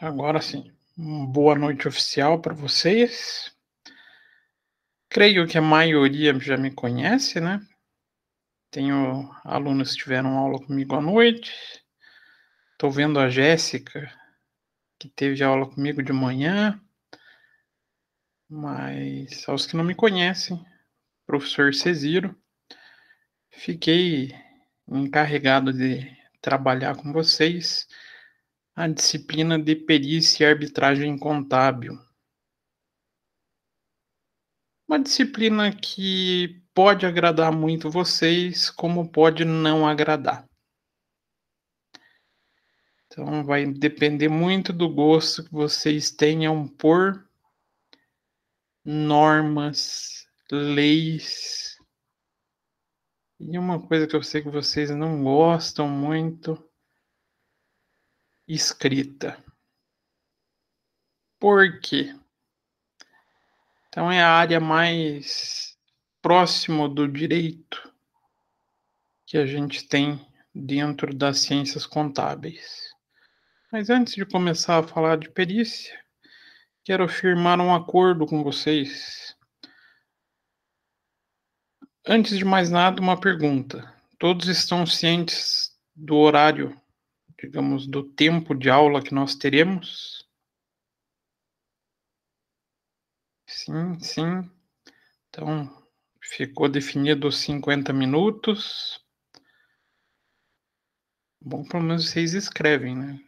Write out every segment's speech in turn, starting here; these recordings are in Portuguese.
Agora sim, boa noite oficial para vocês. Creio que a maioria já me conhece, né? Tenho alunos que tiveram aula comigo à noite. Estou vendo a Jéssica, que teve aula comigo de manhã. Mas aos que não me conhecem, professor Cesiro, fiquei encarregado de trabalhar com vocês a disciplina de perícia e arbitragem contábil. Uma disciplina que pode agradar muito vocês, como pode não agradar. Então, vai depender muito do gosto que vocês tenham por normas, leis. E uma coisa que eu sei que vocês não gostam muito escrita. Por quê? Então é a área mais próximo do direito que a gente tem dentro das ciências contábeis. Mas antes de começar a falar de perícia, quero firmar um acordo com vocês. Antes de mais nada, uma pergunta. Todos estão cientes do horário digamos, do tempo de aula que nós teremos? Sim, sim. Então, ficou definido os 50 minutos. Bom, pelo menos vocês escrevem, né?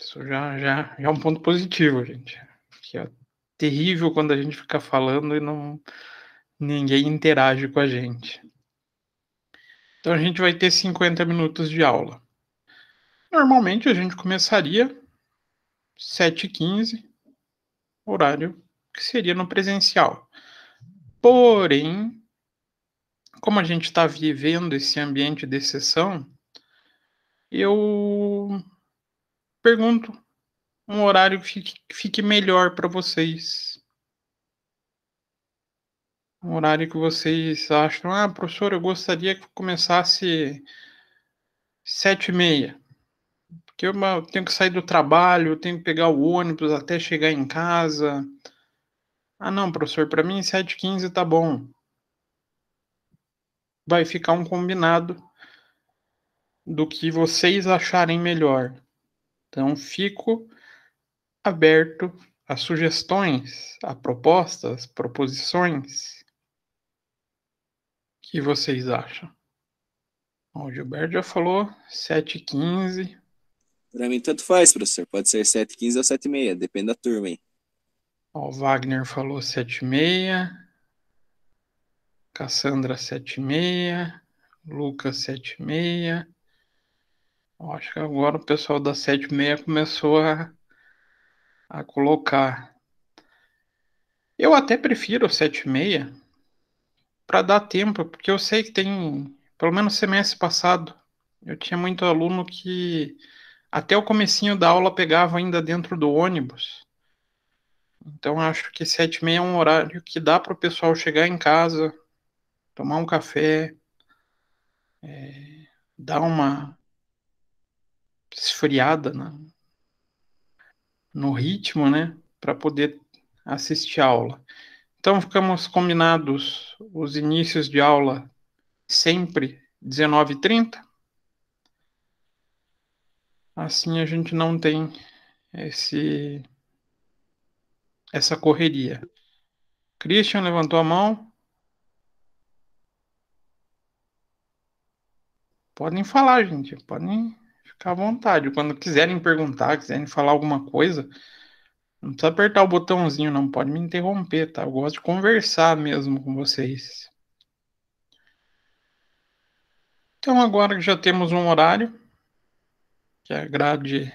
Isso já, já, já é um ponto positivo, gente. Que é terrível quando a gente fica falando e não ninguém interage com a gente. Então a gente vai ter 50 minutos de aula. Normalmente a gente começaria 7h15, horário que seria no presencial. Porém, como a gente está vivendo esse ambiente de exceção eu pergunto um horário que fique, que fique melhor para vocês. Um horário que vocês acham, ah, professor, eu gostaria que começasse sete e meia. Porque eu tenho que sair do trabalho, eu tenho que pegar o ônibus até chegar em casa. Ah, não, professor, para mim 7h15 tá bom. Vai ficar um combinado do que vocês acharem melhor. Então, fico aberto a sugestões, a propostas, proposições que vocês acham. o Gilberto já falou 7h15. Para mim, tanto faz, professor. Pode ser 7h15 ou 7h30, depende da turma, hein? Ó, o Wagner falou 7h30. Cassandra 7h30. Lucas 7h30. Acho que agora o pessoal da 7h30 começou a, a colocar. Eu até prefiro 7h30 para dar tempo, porque eu sei que tem, pelo menos semestre passado, eu tinha muito aluno que até o comecinho da aula pegava ainda dentro do ônibus. Então acho que sete e meia é um horário que dá para o pessoal chegar em casa, tomar um café, é, dar uma esfriada na, né, no ritmo, né, para poder assistir a aula. Então ficamos combinados os inícios de aula sempre 19h30 Assim a gente não tem esse essa correria. Christian levantou a mão. Podem falar, gente. Podem ficar à vontade. Quando quiserem perguntar, quiserem falar alguma coisa, não precisa apertar o botãozinho, não. Pode me interromper, tá? Eu gosto de conversar mesmo com vocês. Então, agora que já temos um horário, que agrade,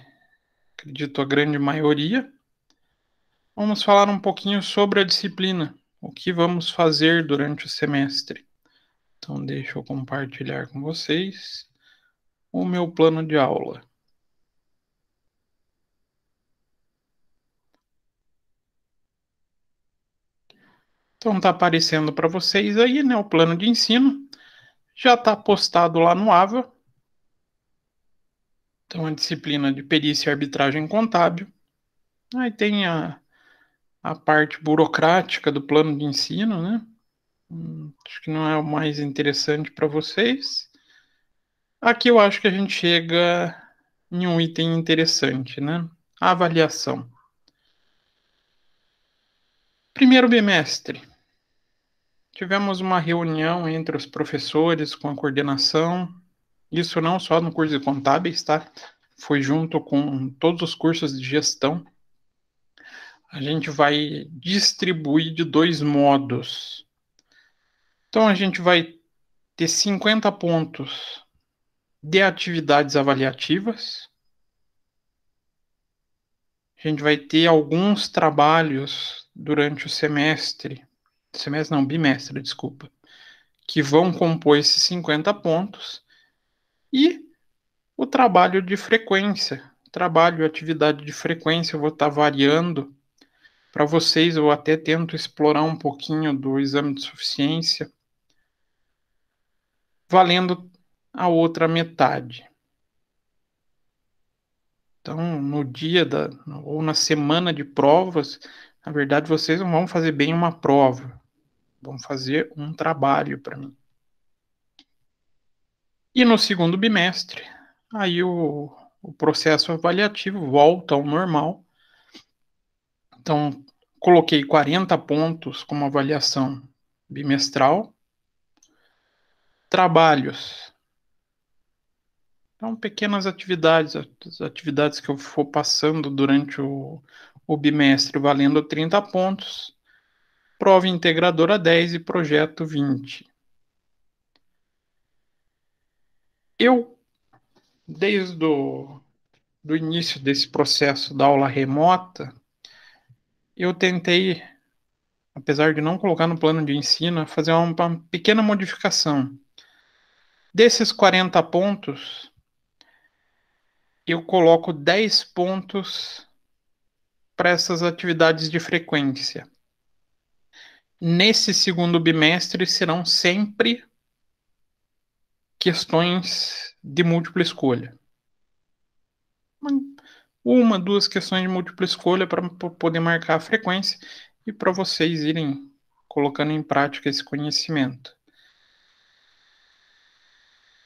acredito, a grande maioria. Vamos falar um pouquinho sobre a disciplina, o que vamos fazer durante o semestre. Então, deixa eu compartilhar com vocês o meu plano de aula. Então, está aparecendo para vocês aí né, o plano de ensino. Já está postado lá no AVA, então, a disciplina de perícia e arbitragem contábil. Aí tem a, a parte burocrática do plano de ensino, né? Hum, acho que não é o mais interessante para vocês. Aqui eu acho que a gente chega em um item interessante, né? A avaliação. Primeiro bimestre. Tivemos uma reunião entre os professores com a coordenação isso não só no curso de contábeis, tá? Foi junto com todos os cursos de gestão. A gente vai distribuir de dois modos. Então a gente vai ter 50 pontos de atividades avaliativas. A gente vai ter alguns trabalhos durante o semestre, semestre não, bimestre, desculpa, que vão compor esses 50 pontos e o trabalho de frequência. Trabalho, atividade de frequência, eu vou estar tá variando. Para vocês, eu até tento explorar um pouquinho do exame de suficiência, valendo a outra metade. Então, no dia da, ou na semana de provas, na verdade, vocês não vão fazer bem uma prova, vão fazer um trabalho para mim. E no segundo bimestre, aí o, o processo avaliativo volta ao normal. Então, coloquei 40 pontos como avaliação bimestral. Trabalhos. Então, pequenas atividades, as atividades que eu for passando durante o, o bimestre valendo 30 pontos, prova integradora 10 e projeto 20. Eu, desde o do início desse processo da aula remota, eu tentei, apesar de não colocar no plano de ensino, fazer uma, uma pequena modificação. Desses 40 pontos, eu coloco 10 pontos para essas atividades de frequência. Nesse segundo bimestre serão sempre questões de múltipla escolha. Hum. Uma, duas questões de múltipla escolha para poder marcar a frequência e para vocês irem colocando em prática esse conhecimento.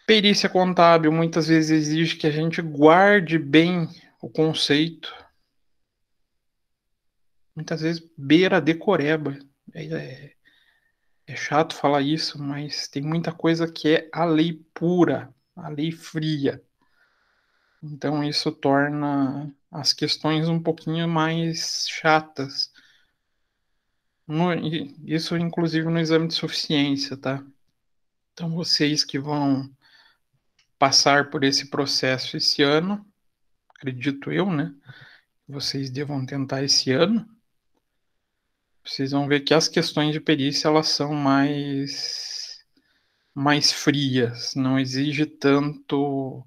Perícia contábil muitas vezes exige que a gente guarde bem o conceito. Muitas vezes beira decoreba. É, é é chato falar isso, mas tem muita coisa que é a lei pura, a lei fria. Então isso torna as questões um pouquinho mais chatas. No, isso, inclusive, no exame de suficiência, tá? Então, vocês que vão passar por esse processo esse ano, acredito eu, né? Vocês devam tentar esse ano. Vocês vão ver que as questões de perícia elas são mais mais frias, não exige tanto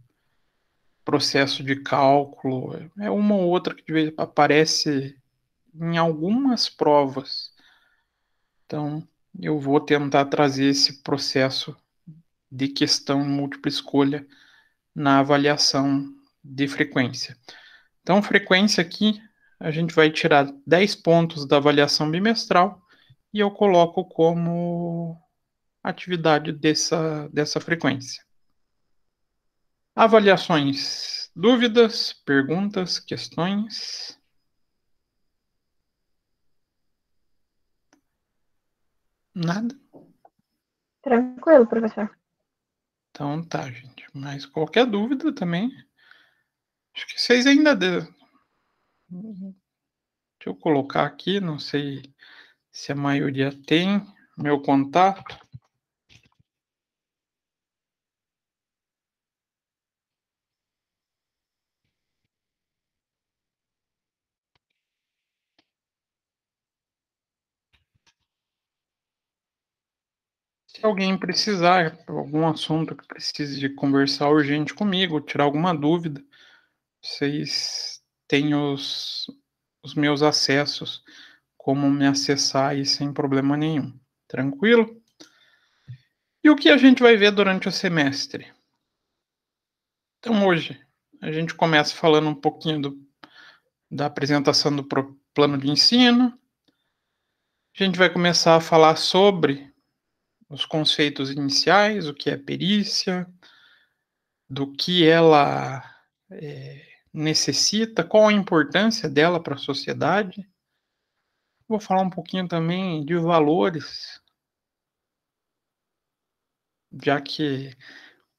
processo de cálculo. É uma ou outra que de vez aparece em algumas provas. Então, eu vou tentar trazer esse processo de questão múltipla escolha na avaliação de frequência. Então, frequência aqui a gente vai tirar 10 pontos da avaliação bimestral e eu coloco como atividade dessa, dessa frequência. Avaliações, dúvidas, perguntas, questões. Nada? Tranquilo, professor. Então tá, gente. Mas qualquer dúvida também. Acho que vocês ainda Uhum. Deixa eu colocar aqui, não sei se a maioria tem meu contato. Se alguém precisar, algum assunto que precise conversar urgente comigo, tirar alguma dúvida, vocês tenho os, os meus acessos, como me acessar aí sem problema nenhum. Tranquilo? E o que a gente vai ver durante o semestre? Então, hoje, a gente começa falando um pouquinho do, da apresentação do plano de ensino. A gente vai começar a falar sobre os conceitos iniciais, o que é perícia, do que ela é, necessita, qual a importância dela para a sociedade. Vou falar um pouquinho também de valores, já que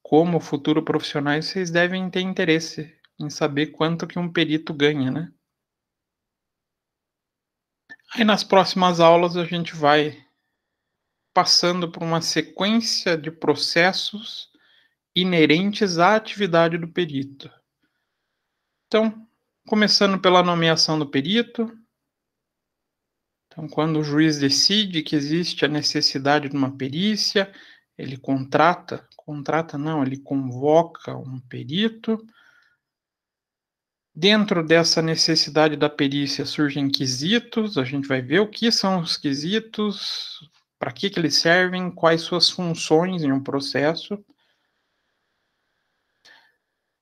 como futuro profissionais vocês devem ter interesse em saber quanto que um perito ganha, né? Aí nas próximas aulas a gente vai passando por uma sequência de processos inerentes à atividade do perito. Então, começando pela nomeação do perito. Então, quando o juiz decide que existe a necessidade de uma perícia, ele contrata, contrata não, ele convoca um perito. Dentro dessa necessidade da perícia surgem quesitos, a gente vai ver o que são os quesitos, para que, que eles servem, quais suas funções em um processo.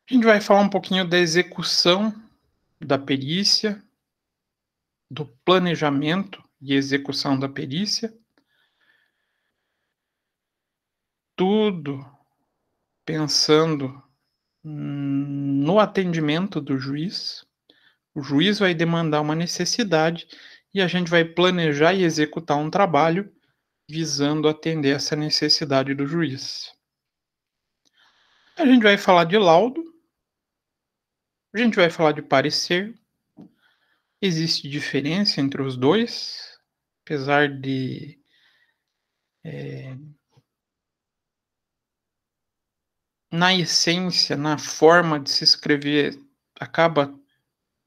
A gente vai falar um pouquinho da execução, da perícia, do planejamento e execução da perícia. Tudo pensando no atendimento do juiz. O juiz vai demandar uma necessidade e a gente vai planejar e executar um trabalho visando atender essa necessidade do juiz. A gente vai falar de laudo, a gente vai falar de parecer. Existe diferença entre os dois, apesar de. É, na essência, na forma de se escrever, acaba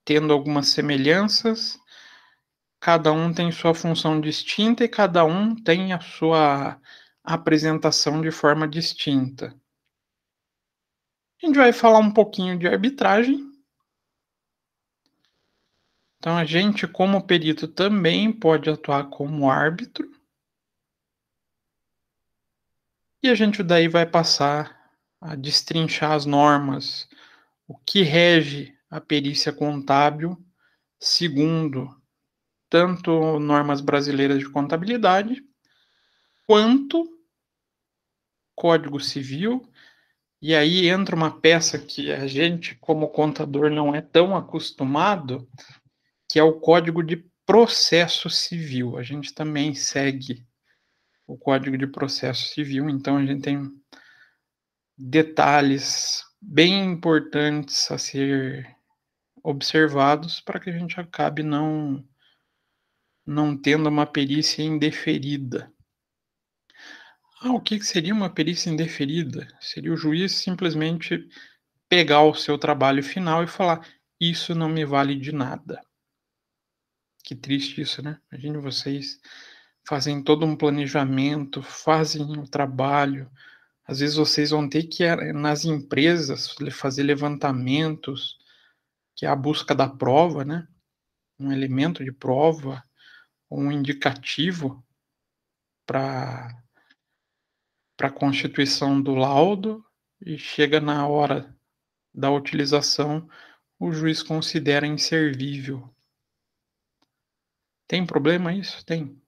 tendo algumas semelhanças. Cada um tem sua função distinta e cada um tem a sua apresentação de forma distinta. A gente vai falar um pouquinho de arbitragem, então, a gente, como perito, também pode atuar como árbitro. E a gente daí vai passar a destrinchar as normas, o que rege a perícia contábil, segundo tanto normas brasileiras de contabilidade, quanto Código Civil. E aí entra uma peça que a gente, como contador, não é tão acostumado, que é o Código de Processo Civil. A gente também segue o Código de Processo Civil, então a gente tem detalhes bem importantes a ser observados para que a gente acabe não não tendo uma perícia indeferida. Ah, o que seria uma perícia indeferida? Seria o juiz simplesmente pegar o seu trabalho final e falar: isso não me vale de nada. Que triste isso, né? Imagine vocês fazem todo um planejamento, fazem o um trabalho. Às vezes vocês vão ter que ir eh, nas empresas fazer levantamentos, que é a busca da prova, né? Um elemento de prova, um indicativo para para a constituição do laudo e chega na hora da utilização, o juiz considera inservível tem problema isso? Tem.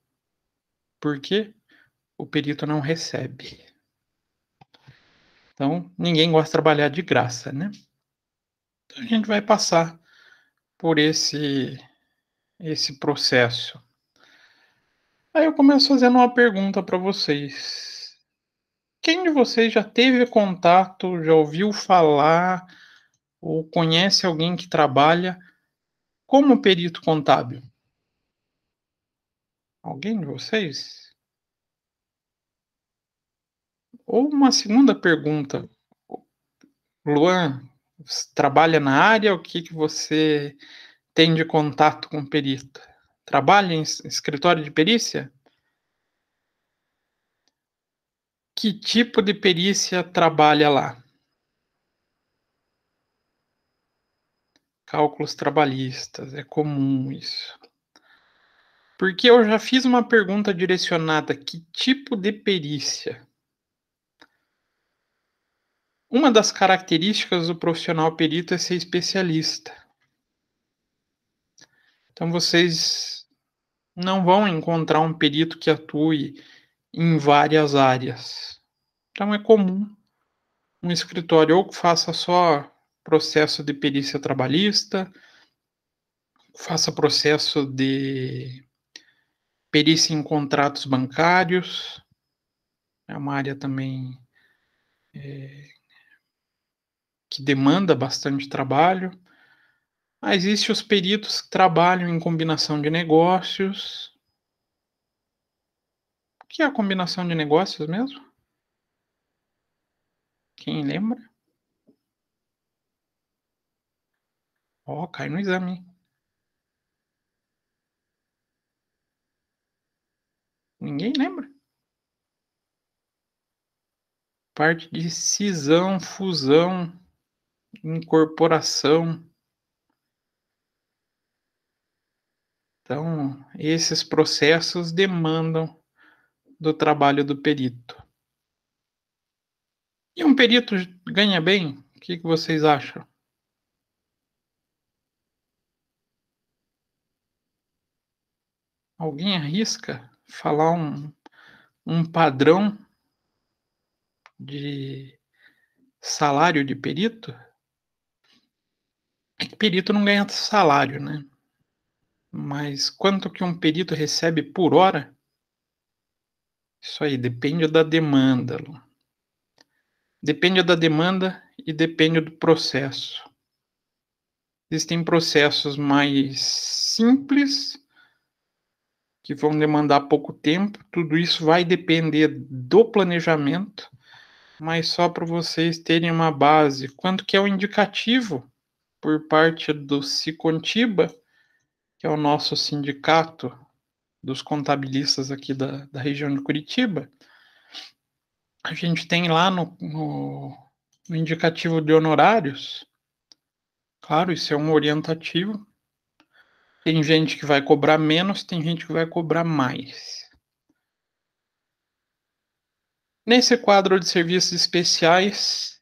Porque o perito não recebe. Então, ninguém gosta de trabalhar de graça, né? Então, a gente vai passar por esse esse processo. Aí eu começo fazendo uma pergunta para vocês. Quem de vocês já teve contato, já ouviu falar ou conhece alguém que trabalha como perito contábil? Alguém de vocês? Ou uma segunda pergunta. Luan, trabalha na área? O que, que você tem de contato com perito? Trabalha em escritório de perícia? Que tipo de perícia trabalha lá? Cálculos trabalhistas, é comum isso. Porque eu já fiz uma pergunta direcionada: que tipo de perícia? Uma das características do profissional perito é ser especialista. Então vocês não vão encontrar um perito que atue em várias áreas. Então é comum um escritório ou que faça só processo de perícia trabalhista, faça processo de Perícia em contratos bancários é uma área também é, que demanda bastante trabalho. Ah, Existem os peritos que trabalham em combinação de negócios. O que é a combinação de negócios mesmo? Quem lembra? Ó, oh, cai no exame. Ninguém lembra? Parte de cisão, fusão, incorporação. Então, esses processos demandam do trabalho do perito. E um perito ganha bem? O que, que vocês acham? Alguém arrisca? falar um, um padrão de salário de perito, é que perito não ganha salário, né? Mas quanto que um perito recebe por hora? Isso aí depende da demanda. Lu. Depende da demanda e depende do processo. Existem processos mais simples que vão demandar pouco tempo. Tudo isso vai depender do planejamento, mas só para vocês terem uma base. Quanto que é o indicativo por parte do Sicontiba, que é o nosso sindicato dos contabilistas aqui da, da região de Curitiba, a gente tem lá no, no, no indicativo de honorários, claro, isso é um orientativo, tem gente que vai cobrar menos, tem gente que vai cobrar mais. Nesse quadro de serviços especiais,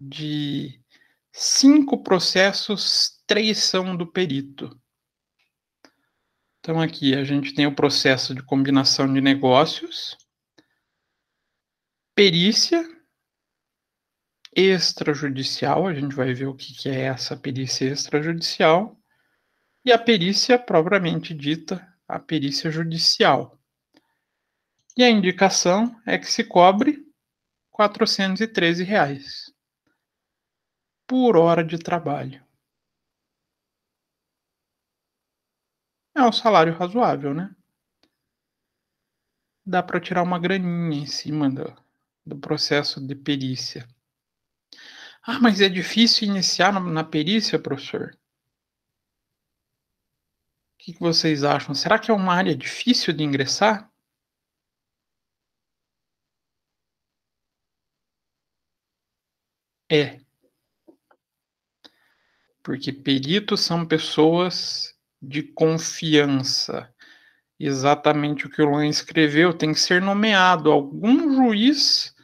de cinco processos, três são do perito. Então, aqui a gente tem o processo de combinação de negócios, perícia, extrajudicial, a gente vai ver o que, é essa perícia extrajudicial, e a perícia propriamente dita, a perícia judicial. E a indicação é que se cobre R$ 413 reais por hora de trabalho. É um salário razoável, né? Dá para tirar uma graninha em cima do, do processo de perícia. Ah, mas é difícil iniciar na perícia, professor? O que vocês acham? Será que é uma área difícil de ingressar? É. Porque peritos são pessoas de confiança. Exatamente o que o Luan escreveu, tem que ser nomeado algum juiz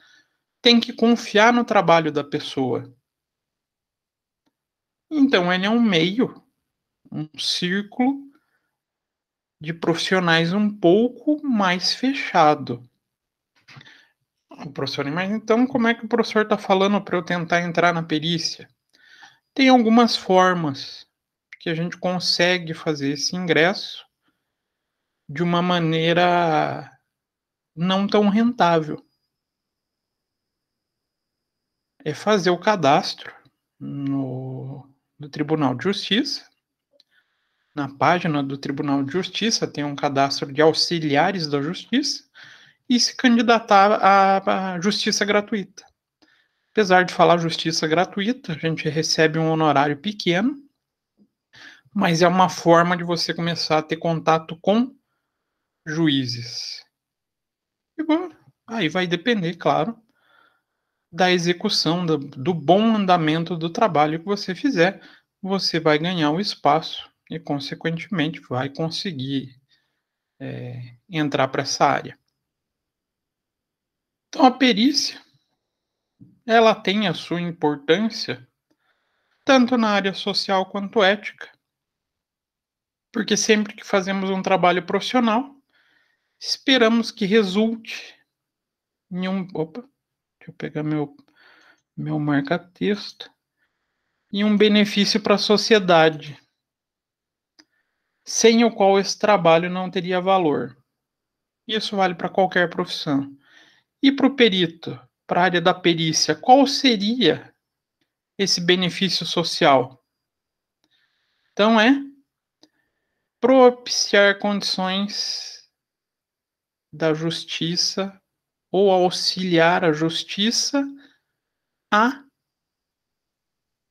tem que confiar no trabalho da pessoa. Então, ele é um meio, um círculo de profissionais um pouco mais fechado. O professor, mas então como é que o professor está falando para eu tentar entrar na perícia? Tem algumas formas que a gente consegue fazer esse ingresso de uma maneira não tão rentável é fazer o cadastro no, no Tribunal de Justiça. Na página do Tribunal de Justiça tem um cadastro de auxiliares da justiça e se candidatar à, justiça gratuita. Apesar de falar justiça gratuita, a gente recebe um honorário pequeno, mas é uma forma de você começar a ter contato com juízes. E bom, aí vai depender, claro, da execução, do, do bom andamento do trabalho que você fizer, você vai ganhar o espaço e, consequentemente, vai conseguir é, entrar para essa área. Então, a perícia ela tem a sua importância tanto na área social quanto ética. Porque sempre que fazemos um trabalho profissional, esperamos que resulte em um, opa, Deixa eu pegar meu, meu marca-texto. E um benefício para a sociedade, sem o qual esse trabalho não teria valor. Isso vale para qualquer profissão. E para o perito, para a área da perícia, qual seria esse benefício social? Então é propiciar condições da justiça ou auxiliar a justiça a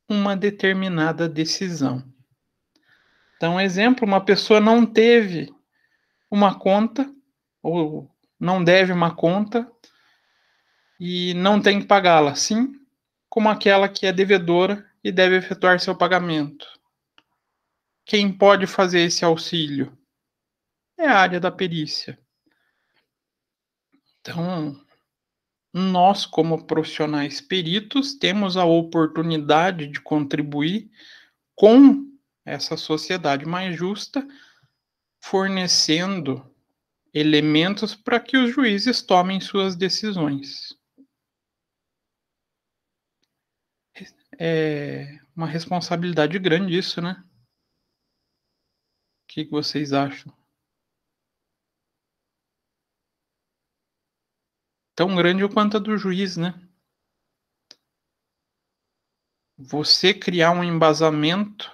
uma determinada decisão. Então, exemplo, uma pessoa não teve uma conta ou não deve uma conta e não tem que pagá-la, sim, como aquela que é devedora e deve efetuar seu pagamento. Quem pode fazer esse auxílio? É a área da perícia. Então, nós, como profissionais peritos, temos a oportunidade de contribuir com essa sociedade mais justa, fornecendo elementos para que os juízes tomem suas decisões. É uma responsabilidade grande isso, né? O que vocês acham? tão grande quanto a do juiz, né? Você criar um embasamento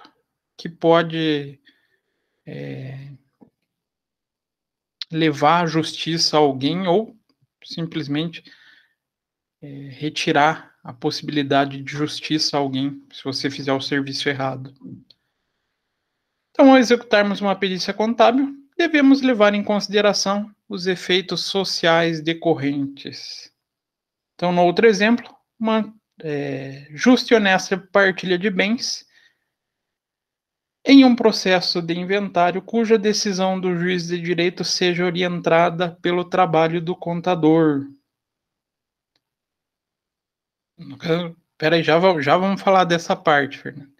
que pode é, levar a justiça a alguém ou simplesmente é, retirar a possibilidade de justiça a alguém se você fizer o serviço errado. Então, ao executarmos uma perícia contábil, devemos levar em consideração os efeitos sociais decorrentes. Então, no outro exemplo, uma é, justa e honesta partilha de bens em um processo de inventário cuja decisão do juiz de direito seja orientada pelo trabalho do contador. Peraí, já, já vamos falar dessa parte, Fernando.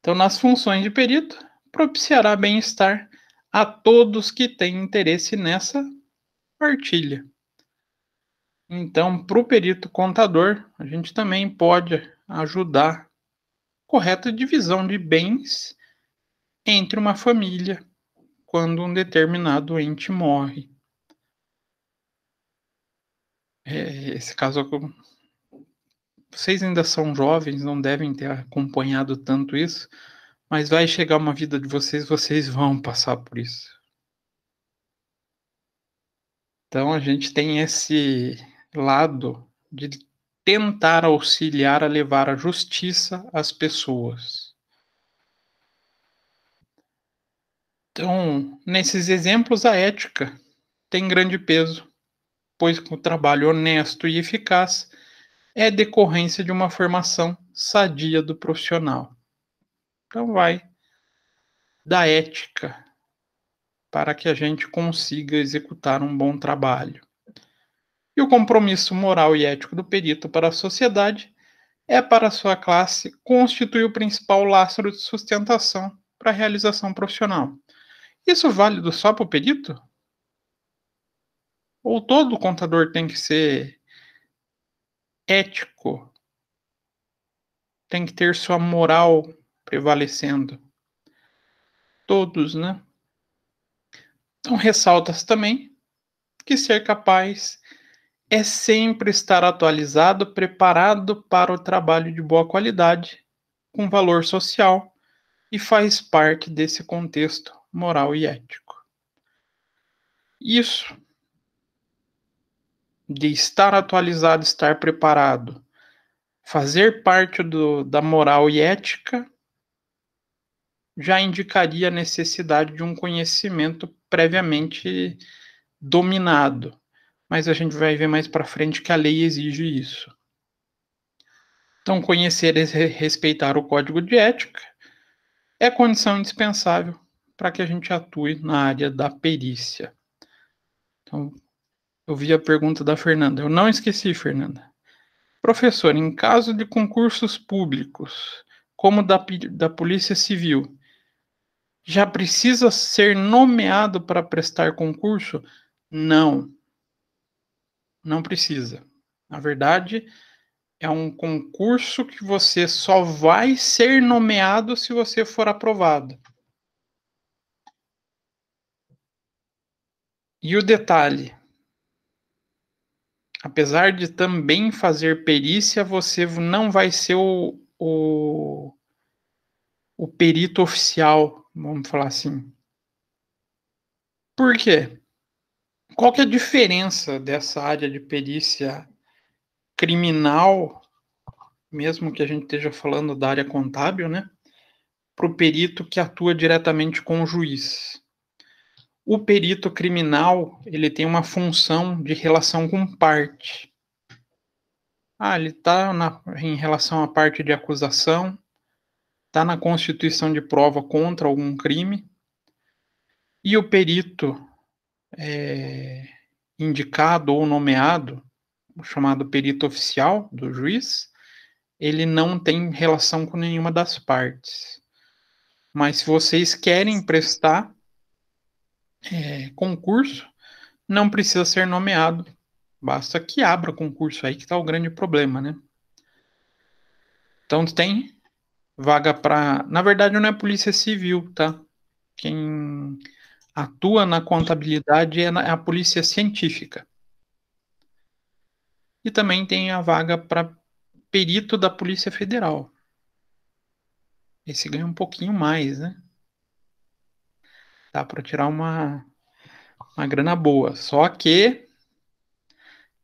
Então, nas funções de perito, propiciará bem-estar a todos que têm interesse nessa partilha. Então, para o perito contador, a gente também pode ajudar correta divisão de bens entre uma família quando um determinado ente morre. É, esse caso vocês ainda são jovens, não devem ter acompanhado tanto isso, mas vai chegar uma vida de vocês, vocês vão passar por isso. Então a gente tem esse lado de tentar auxiliar a levar a justiça às pessoas. Então, nesses exemplos, a ética tem grande peso, pois o trabalho honesto e eficaz é decorrência de uma formação sadia do profissional. Então, vai da ética para que a gente consiga executar um bom trabalho. E o compromisso moral e ético do perito para a sociedade é para a sua classe constitui o principal lastro de sustentação para a realização profissional. Isso válido só para o perito? Ou todo contador tem que ser ético? Tem que ter sua moral prevalecendo. Todos, né? Então, ressaltas também que ser capaz é sempre estar atualizado, preparado para o trabalho de boa qualidade, com valor social e faz parte desse contexto moral e ético. Isso de estar atualizado, estar preparado, fazer parte do, da moral e ética já indicaria a necessidade de um conhecimento previamente dominado. Mas a gente vai ver mais para frente que a lei exige isso. Então, conhecer e respeitar o código de ética é condição indispensável para que a gente atue na área da perícia. Então, eu vi a pergunta da Fernanda. Eu não esqueci, Fernanda. Professor, em caso de concursos públicos, como da, da Polícia Civil, já precisa ser nomeado para prestar concurso? Não. Não precisa. Na verdade, é um concurso que você só vai ser nomeado se você for aprovado. E o detalhe: apesar de também fazer perícia, você não vai ser o, o, o perito oficial Vamos falar assim. Por quê? Qual que é a diferença dessa área de perícia criminal, mesmo que a gente esteja falando da área contábil, né? Para o perito que atua diretamente com o juiz. O perito criminal, ele tem uma função de relação com parte. Ah, ele está em relação à parte de acusação, está na constituição de prova contra algum crime e o perito é, indicado ou nomeado, o chamado perito oficial do juiz, ele não tem relação com nenhuma das partes. Mas se vocês querem prestar é, concurso, não precisa ser nomeado. Basta que abra concurso aí, que está o grande problema, né? Então tem vaga para. Na verdade, não é Polícia Civil, tá? Quem atua na contabilidade é, é a Polícia Científica. E também tem a vaga para perito da Polícia Federal. Esse ganha um pouquinho mais, né? Dá para tirar uma, uma grana boa. Só que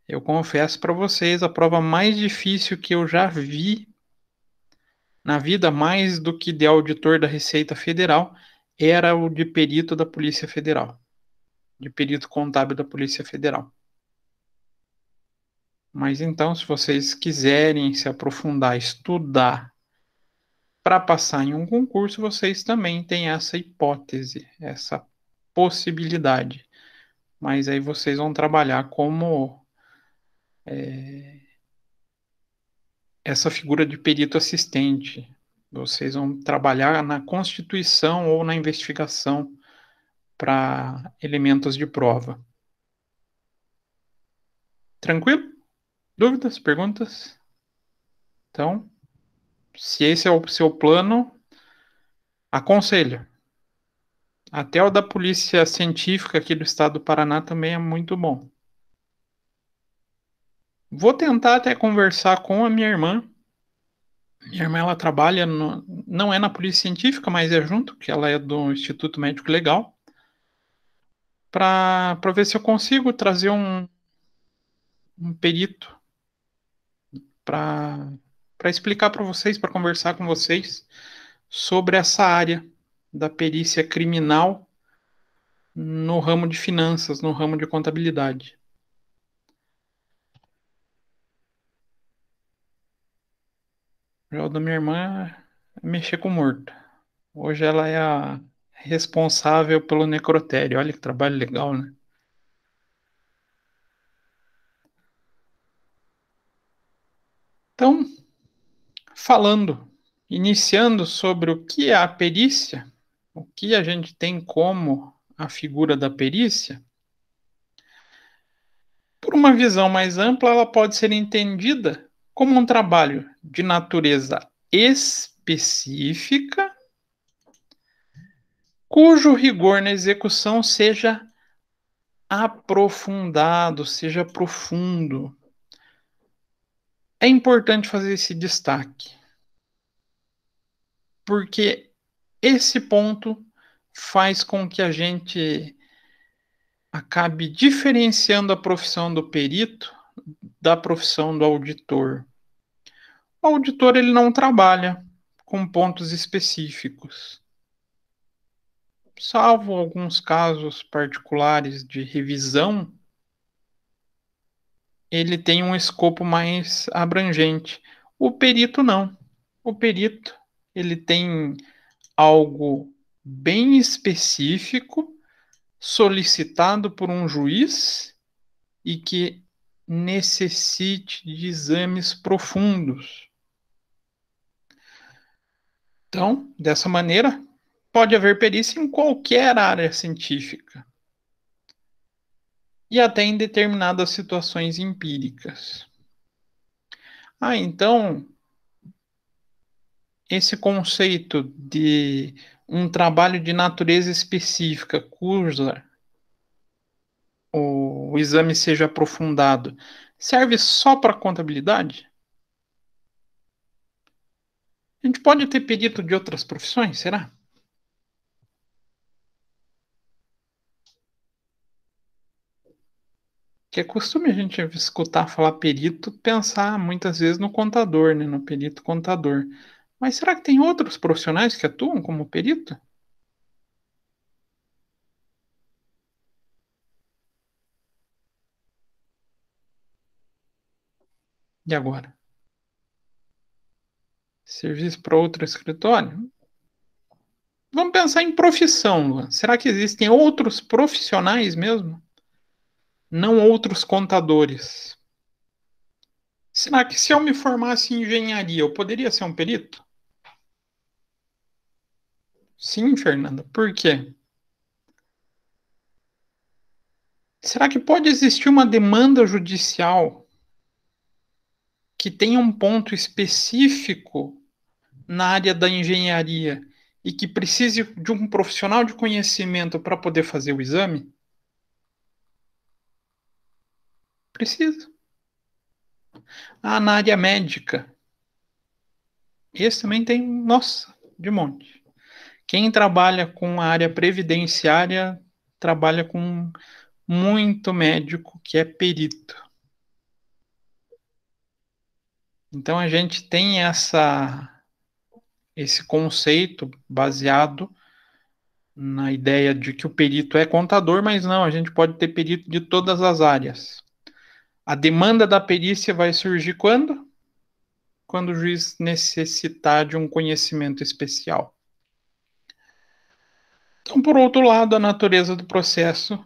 eu confesso para vocês, a prova mais difícil que eu já vi na vida, mais do que de auditor da Receita Federal, era o de perito da Polícia Federal, de perito contábil da Polícia Federal. Mas então, se vocês quiserem se aprofundar, estudar para passar em um concurso, vocês também têm essa hipótese, essa possibilidade. Mas aí vocês vão trabalhar como é, essa figura de perito assistente. Vocês vão trabalhar na constituição ou na investigação para elementos de prova. Tranquilo? Dúvidas? Perguntas? Então, se esse é o seu plano, aconselho. Até o da Polícia Científica aqui do Estado do Paraná também é muito bom. Vou tentar até conversar com a minha irmã. Minha irmã ela trabalha no, não é na polícia científica, mas é junto, que ela é do Instituto Médico Legal, para ver se eu consigo trazer um, um perito para explicar para vocês, para conversar com vocês sobre essa área da perícia criminal no ramo de finanças, no ramo de contabilidade. O da minha irmã é mexer com morto. Hoje ela é a responsável pelo necrotério. Olha que trabalho legal, né? Então, falando, iniciando sobre o que é a perícia, o que a gente tem como a figura da perícia, por uma visão mais ampla, ela pode ser entendida como um trabalho de natureza específica, cujo rigor na execução seja aprofundado, seja profundo. É importante fazer esse destaque, porque esse ponto faz com que a gente acabe diferenciando a profissão do perito da profissão do auditor. O auditor ele não trabalha com pontos específicos, salvo alguns casos particulares de revisão. Ele tem um escopo mais abrangente. O perito não. O perito ele tem algo bem específico solicitado por um juiz e que necessite de exames profundos. Então, dessa maneira, pode haver perícia em qualquer área científica e até em determinadas situações empíricas. Ah, então esse conceito de um trabalho de natureza específica cursa o exame seja aprofundado, serve só para contabilidade? A gente pode ter perito de outras profissões, será? Que é costume a gente escutar falar perito, pensar muitas vezes no contador, né? no perito contador. Mas será que tem outros profissionais que atuam como perito? E agora? Serviço para outro escritório? Vamos pensar em profissão, Luan. Será que existem outros profissionais mesmo? Não outros contadores. Será que se eu me formasse em engenharia, eu poderia ser um perito? Sim, Fernanda. Por quê? Será que pode existir uma demanda judicial que tem um ponto específico na área da engenharia e que precise de um profissional de conhecimento para poder fazer o exame? Precisa. Ah, na área médica. Esse também tem, nossa, de monte. Quem trabalha com a área previdenciária trabalha com muito médico que é perito. Então a gente tem essa esse conceito baseado na ideia de que o perito é contador, mas não, a gente pode ter perito de todas as áreas. A demanda da perícia vai surgir quando? Quando o juiz necessitar de um conhecimento especial. Então, por outro lado, a natureza do processo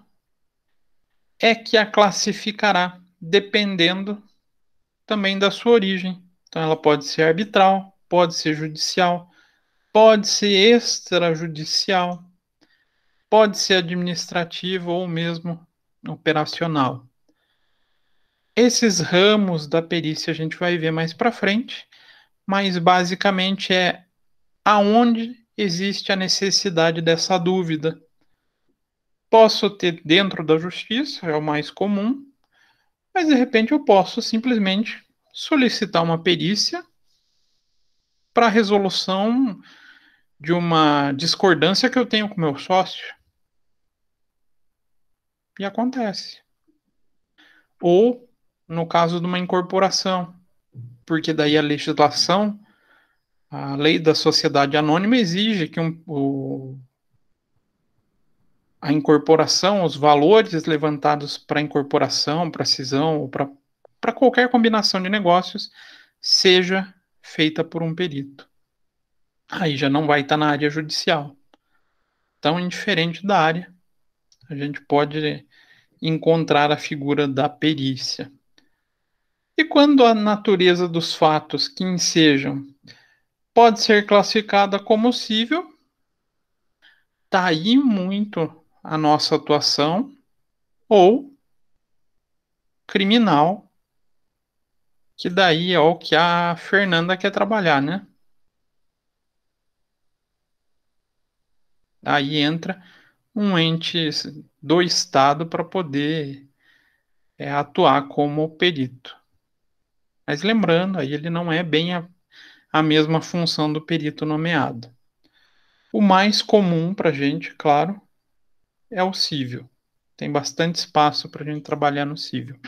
é que a classificará dependendo também da sua origem. Então, ela pode ser arbitral, pode ser judicial, pode ser extrajudicial, pode ser administrativo ou mesmo operacional. Esses ramos da perícia a gente vai ver mais para frente, mas basicamente é aonde existe a necessidade dessa dúvida. Posso ter dentro da justiça, é o mais comum, mas de repente eu posso simplesmente solicitar uma perícia para resolução de uma discordância que eu tenho com meu sócio. E acontece. Ou no caso de uma incorporação, porque daí a legislação, a lei da sociedade anônima exige que um, o a incorporação, os valores levantados para incorporação, para cisão ou para qualquer combinação de negócios seja feita por um perito. Aí já não vai estar na área judicial. Então, indiferente da área, a gente pode encontrar a figura da perícia. E quando a natureza dos fatos que ensejam pode ser classificada como cível, tá aí muito a nossa atuação ou criminal, que daí é o que a Fernanda quer trabalhar, né? Aí entra um ente do Estado para poder é, atuar como perito. Mas lembrando, aí ele não é bem a, a mesma função do perito nomeado. O mais comum para a gente, claro, é o cível. Tem bastante espaço para a gente trabalhar no cível.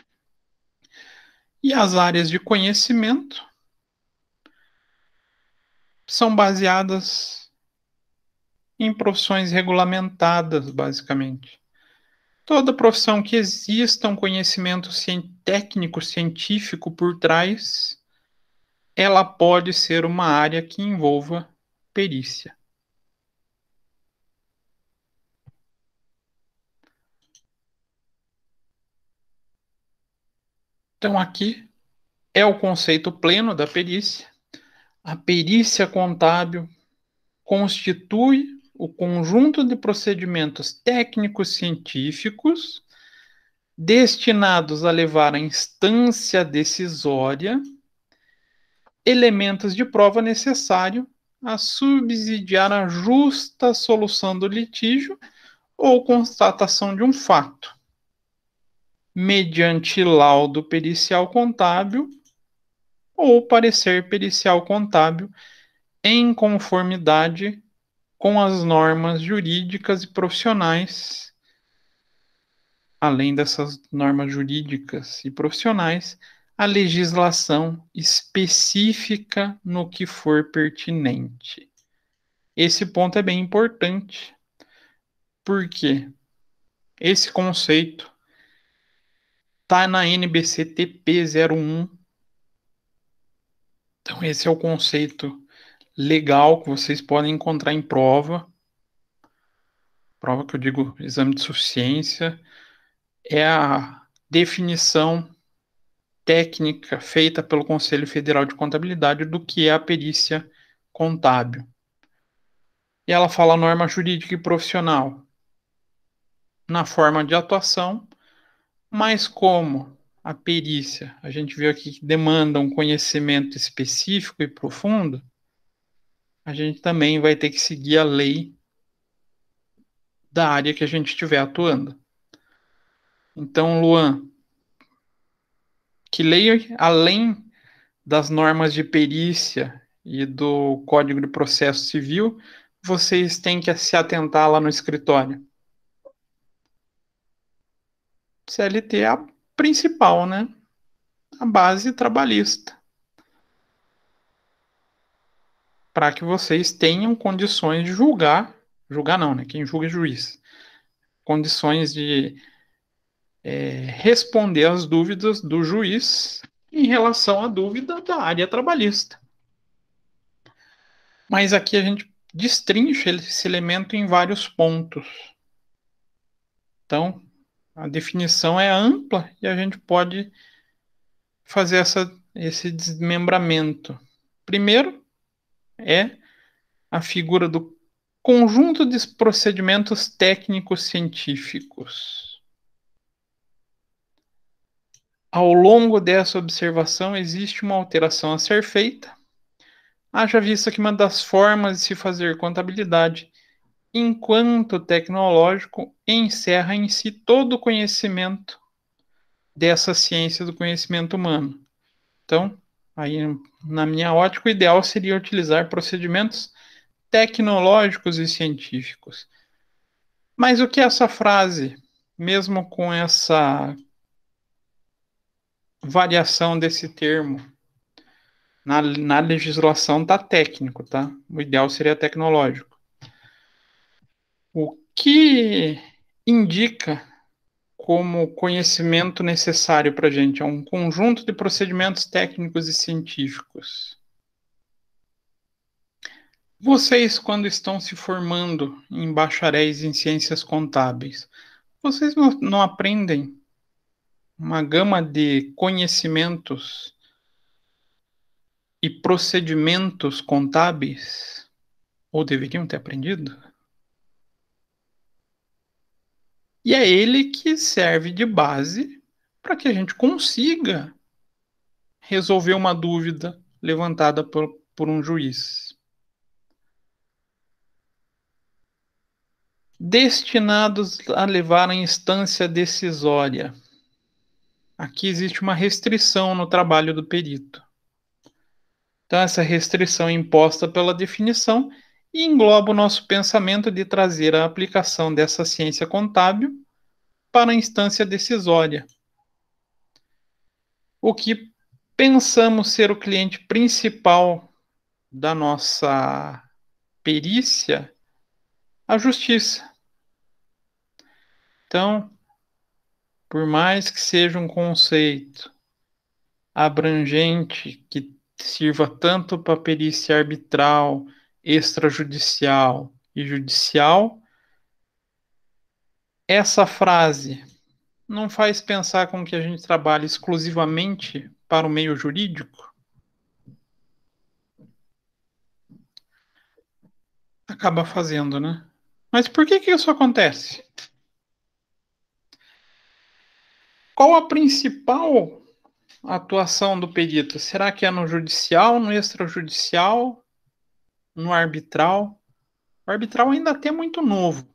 E as áreas de conhecimento são baseadas em profissões regulamentadas, basicamente. Toda profissão que exista um conhecimento técnico, científico por trás, ela pode ser uma área que envolva perícia. Então, aqui é o conceito pleno da perícia. A perícia contábil constitui o conjunto de procedimentos técnicos científicos destinados a levar à instância decisória elementos de prova necessário a subsidiar a justa solução do litígio ou constatação de um fato mediante laudo pericial contábil ou parecer pericial contábil em conformidade com as normas jurídicas e profissionais, além dessas normas jurídicas e profissionais, a legislação específica no que for pertinente. Esse ponto é bem importante, porque esse conceito Tá na NBC TP01. Então, esse é o conceito legal que vocês podem encontrar em prova. Prova que eu digo exame de suficiência. É a definição técnica feita pelo Conselho Federal de Contabilidade do que é a perícia contábil. E ela fala norma jurídica e profissional na forma de atuação mas como a perícia, a gente viu aqui que demanda um conhecimento específico e profundo, a gente também vai ter que seguir a lei da área que a gente estiver atuando. Então, Luan, que lei, além das normas de perícia e do Código de Processo Civil, vocês têm que se atentar lá no escritório? CLT é a principal, né? A base trabalhista. Para que vocês tenham condições de julgar, julgar não, né? Quem julga é juiz. Condições de é, responder às dúvidas do juiz em relação à dúvida da área trabalhista. Mas aqui a gente destrincha esse elemento em vários pontos. Então, a definição é ampla e a gente pode fazer essa, esse desmembramento. Primeiro é a figura do conjunto de procedimentos técnicos científicos. Ao longo dessa observação, existe uma alteração a ser feita. Haja vista que uma das formas de se fazer contabilidade enquanto tecnológico, encerra em si todo o conhecimento dessa ciência do conhecimento humano. Então, aí na minha ótica, o ideal seria utilizar procedimentos tecnológicos e científicos. Mas o que essa frase, mesmo com essa variação desse termo, na, na legislação está técnico, tá? O ideal seria tecnológico. O que indica como conhecimento necessário para a gente? É um conjunto de procedimentos técnicos e científicos. Vocês, quando estão se formando em bacharéis em ciências contábeis, vocês não, não aprendem uma gama de conhecimentos e procedimentos contábeis? Ou deveriam ter aprendido? E é ele que serve de base para que a gente consiga resolver uma dúvida levantada por, por um juiz. Destinados a levar à instância decisória. Aqui existe uma restrição no trabalho do perito. Então, essa restrição é imposta pela definição e engloba o nosso pensamento de trazer a aplicação dessa ciência contábil para a instância decisória. O que pensamos ser o cliente principal da nossa perícia, a justiça. Então, por mais que seja um conceito abrangente que sirva tanto para perícia arbitral, extrajudicial e judicial, essa frase não faz pensar com que a gente trabalha exclusivamente para o meio jurídico? Acaba fazendo, né? Mas por que, que isso acontece? Qual a principal atuação do perito? Será que é no judicial, no extrajudicial, no arbitral. O arbitral ainda até muito novo.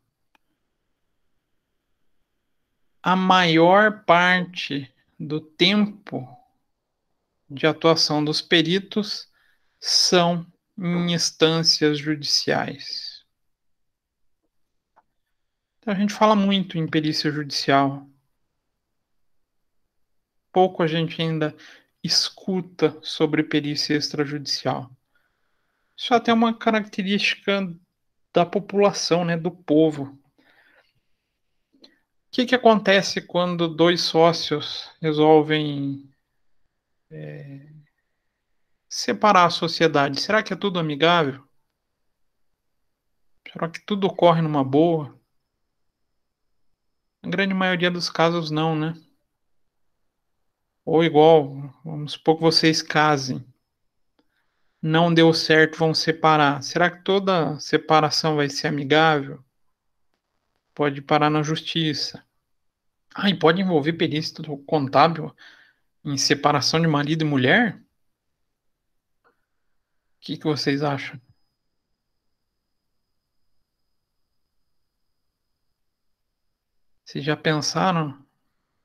A maior parte do tempo de atuação dos peritos são em instâncias judiciais. Então, a gente fala muito em perícia judicial. Pouco a gente ainda escuta sobre perícia extrajudicial. Isso até é uma característica da população, né, do povo. O que, que acontece quando dois sócios resolvem é, separar a sociedade? Será que é tudo amigável? Será que tudo ocorre numa boa? Na grande maioria dos casos, não, né? Ou igual, vamos supor que vocês casem não deu certo, vão separar. Será que toda separação vai ser amigável? Pode parar na justiça. Ah, e pode envolver perícia contábil em separação de marido e mulher? O que, que vocês acham? Vocês já pensaram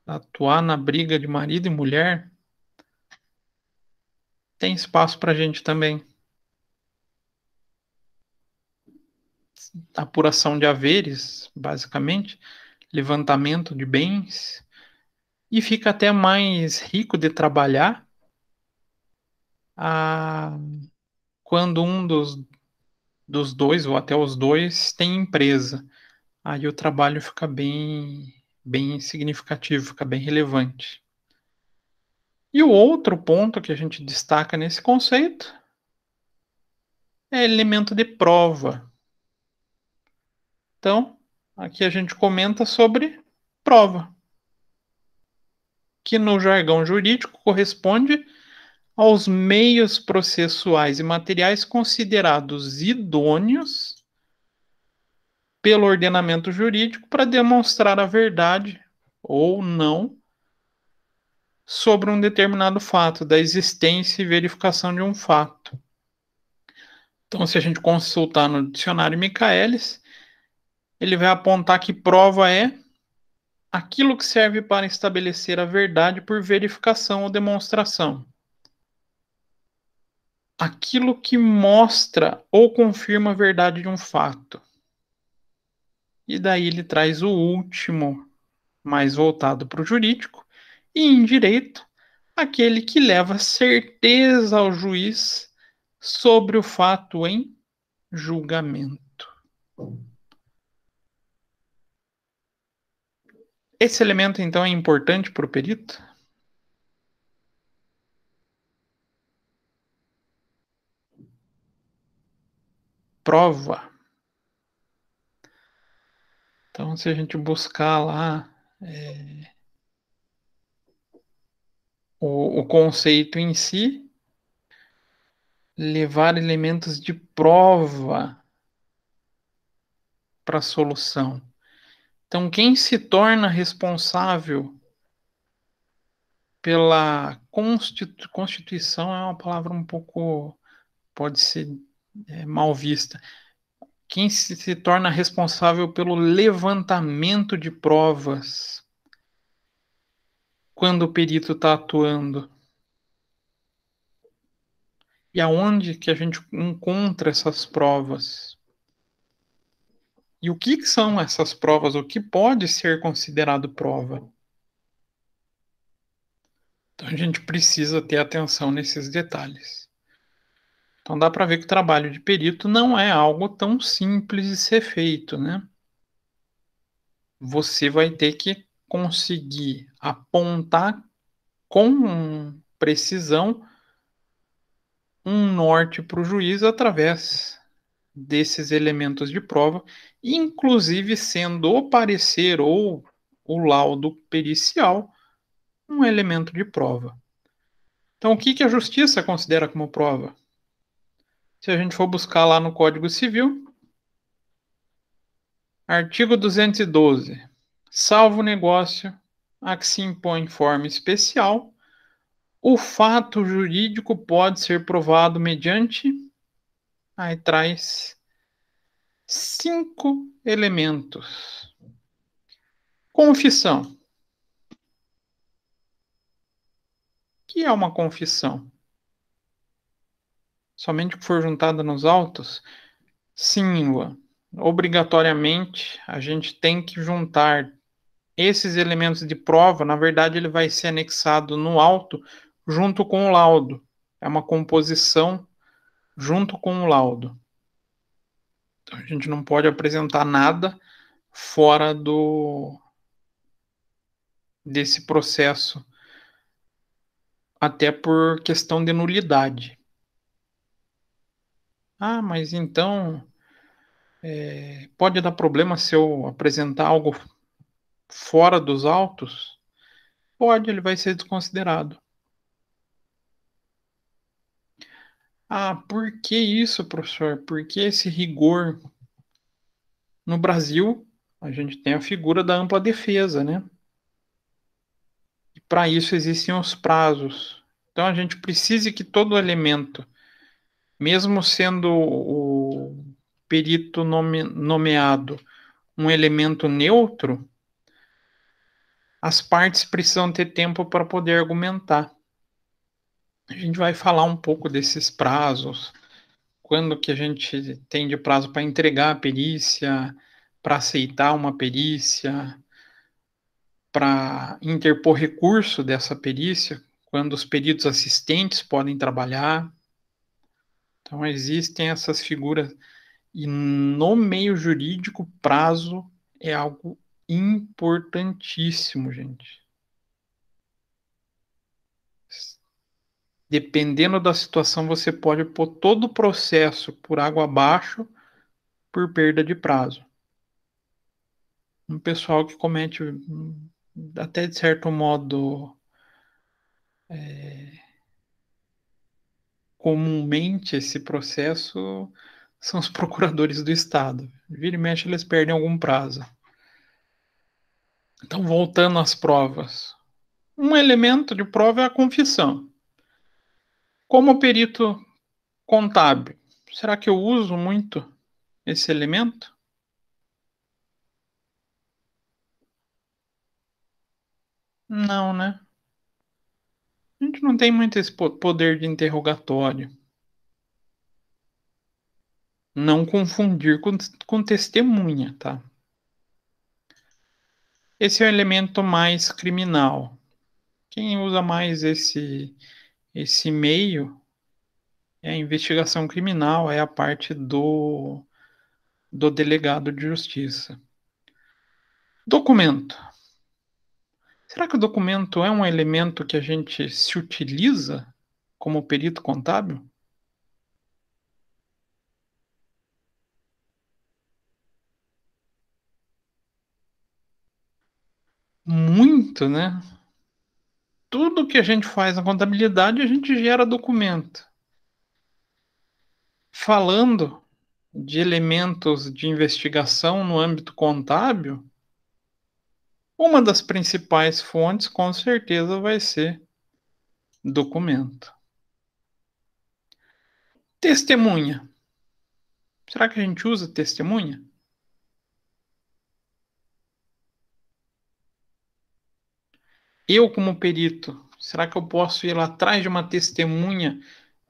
atuar na briga de marido e mulher? tem espaço para a gente também. Apuração de haveres, basicamente, levantamento de bens, e fica até mais rico de trabalhar a, ah, quando um dos, dos dois, ou até os dois, tem empresa. Aí o trabalho fica bem, bem significativo, fica bem relevante. E o outro ponto que a gente destaca nesse conceito é elemento de prova. Então, aqui a gente comenta sobre prova, que no jargão jurídico corresponde aos meios processuais e materiais considerados idôneos pelo ordenamento jurídico para demonstrar a verdade ou não sobre um determinado fato, da existência e verificação de um fato. Então, se a gente consultar no dicionário Michaelis, ele vai apontar que prova é aquilo que serve para estabelecer a verdade por verificação ou demonstração. Aquilo que mostra ou confirma a verdade de um fato. E daí ele traz o último, mais voltado para o jurídico, e em direito, aquele que leva certeza ao juiz sobre o fato em julgamento. Esse elemento, então, é importante para o perito? Prova. Então, se a gente buscar lá. É o, o conceito em si, levar elementos de prova para a solução. Então, quem se torna responsável pela constitu constituição é uma palavra um pouco pode ser é, mal vista. Quem se, se torna responsável pelo levantamento de provas quando o perito está atuando? E aonde que a gente encontra essas provas? E o que, que são essas provas? O que pode ser considerado prova? Então a gente precisa ter atenção nesses detalhes. Então dá para ver que o trabalho de perito não é algo tão simples de ser feito, né? Você vai ter que conseguir apontar com precisão um norte para o juiz através desses elementos de prova, inclusive sendo o parecer ou o laudo pericial um elemento de prova. Então, o que, que a justiça considera como prova? Se a gente for buscar lá no Código Civil, artigo 212, salvo negócio a que se impõe forma especial, o fato jurídico pode ser provado mediante. Aí traz cinco elementos. Confissão. O que é uma confissão? Somente que for juntada nos autos? Sim, Obrigatoriamente a gente tem que juntar esses elementos de prova, na verdade, ele vai ser anexado no auto junto com o laudo. É uma composição junto com o laudo. Então, a gente não pode apresentar nada fora do desse processo, até por questão de nulidade. Ah, mas então é, pode dar problema se eu apresentar algo fora dos autos, pode, ele vai ser desconsiderado. Ah, por que isso, professor? Por que esse rigor? No Brasil, a gente tem a figura da ampla defesa, né? para isso existem os prazos. Então a gente precisa que todo elemento, mesmo sendo o perito nome, nomeado um elemento neutro, as partes precisam ter tempo para poder argumentar. A gente vai falar um pouco desses prazos, quando que a gente tem de prazo para entregar a perícia, para aceitar uma perícia, para interpor recurso dessa perícia, quando os peritos assistentes podem trabalhar. Então existem essas figuras e no meio jurídico prazo é algo importantíssimo, gente. Dependendo da situação, você pode pôr todo o processo por água abaixo por perda de prazo. Um pessoal que comete, até de certo modo, é, comumente esse processo são os procuradores do Estado. Vira e mexe, eles perdem algum prazo. Então, voltando às provas. Um elemento de prova é a confissão. Como perito contábil, será que eu uso muito esse elemento? Não, né? A gente não tem muito esse poder de interrogatório. Não confundir com, com testemunha, tá? Esse é o elemento mais criminal. Quem usa mais esse, esse meio é a investigação criminal, é a parte do, do delegado de justiça. Documento. Será que o documento é um elemento que a gente se utiliza como perito contábil? muito, né? Tudo que a gente faz na contabilidade, a gente gera documento. Falando de elementos de investigação no âmbito contábil, uma das principais fontes, com certeza, vai ser documento. Testemunha. Será que a gente usa testemunha? eu, como perito, será que eu posso ir lá atrás de uma testemunha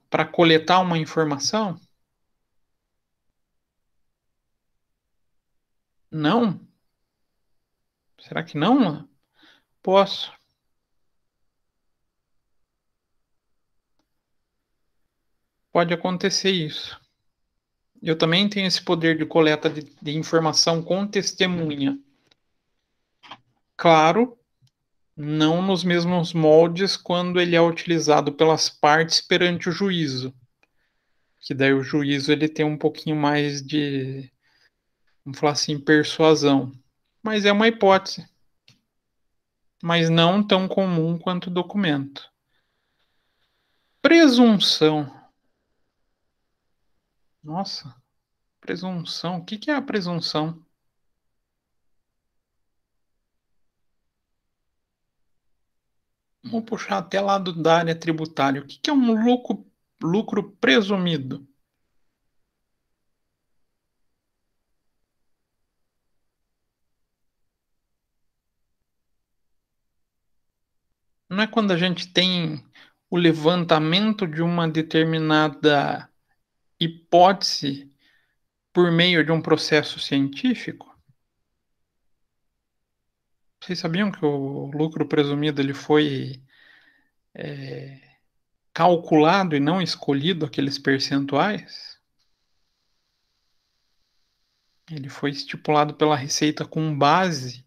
para coletar uma informação? Não? Será que não? Posso. Pode acontecer isso. Eu também tenho esse poder de coleta de, de informação com testemunha. Claro não nos mesmos moldes quando ele é utilizado pelas partes perante o juízo. Que daí o juízo ele tem um pouquinho mais de, vamos falar assim, persuasão. Mas é uma hipótese. Mas não tão comum quanto o documento. Presunção. Nossa, presunção. O que é a presunção? Vamos puxar até lá do, da área tributária. O que, que é um lucro, lucro presumido? Não é quando a gente tem o levantamento de uma determinada hipótese por meio de um processo científico? Vocês sabiam que o lucro presumido ele foi é, calculado e não escolhido aqueles percentuais? Ele foi estipulado pela Receita com base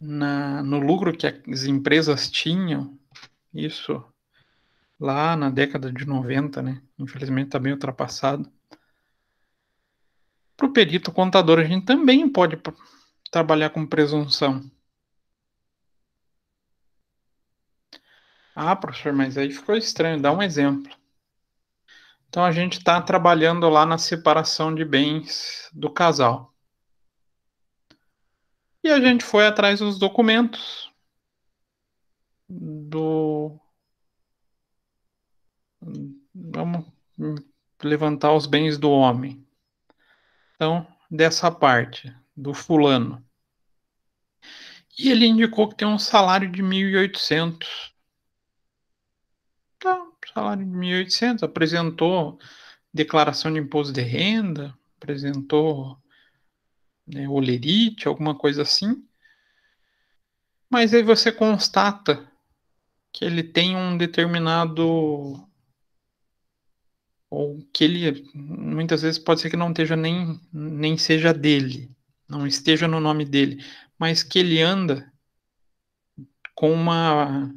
na, no lucro que as empresas tinham, isso lá na década de 90, né? Infelizmente está bem ultrapassado. Para o perito contador, a gente também pode trabalhar com presunção. Ah, professor, mas aí ficou estranho. Dá um exemplo. Então a gente está trabalhando lá na separação de bens do casal. E a gente foi atrás dos documentos do. Vamos levantar os bens do homem. Então, dessa parte, do fulano. E ele indicou que tem um salário de 1.800. Tá, salário de 1.800, apresentou declaração de imposto de renda, apresentou né, olerite, alguma coisa assim. Mas aí você constata que ele tem um determinado ou que ele muitas vezes pode ser que não esteja nem nem seja dele não esteja no nome dele, mas que ele anda com uma,